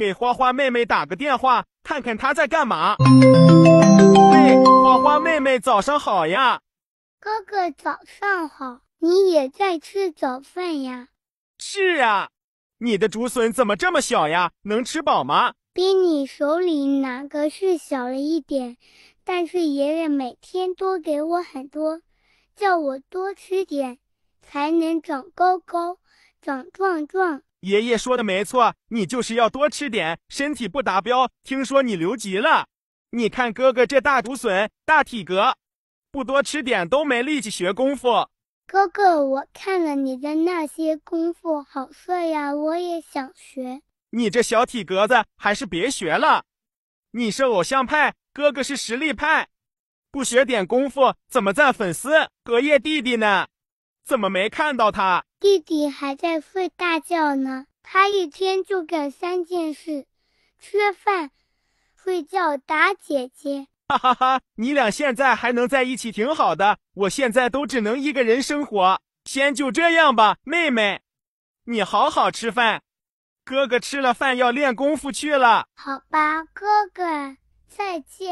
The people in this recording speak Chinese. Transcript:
给花花妹妹打个电话，看看她在干嘛。嘿，花花妹妹，早上好呀！哥哥早上好，你也在吃早饭呀？是啊。你的竹笋怎么这么小呀？能吃饱吗？比你手里哪个是小了一点，但是爷爷每天都给我很多，叫我多吃点，才能长高高，长壮壮。爷爷说的没错，你就是要多吃点，身体不达标。听说你留级了，你看哥哥这大竹笋、大体格，不多吃点都没力气学功夫。哥哥，我看了你的那些功夫，好帅呀！我也想学。你这小体格子还是别学了。你是偶像派，哥哥是实力派，不学点功夫怎么赞粉丝？隔夜弟弟呢？怎么没看到他？弟弟还在睡大觉呢。他一天就干三件事：吃饭、睡觉、打姐姐。哈哈哈！你俩现在还能在一起，挺好的。我现在都只能一个人生活。先就这样吧，妹妹，你好好吃饭。哥哥吃了饭要练功夫去了。好吧，哥哥，再见。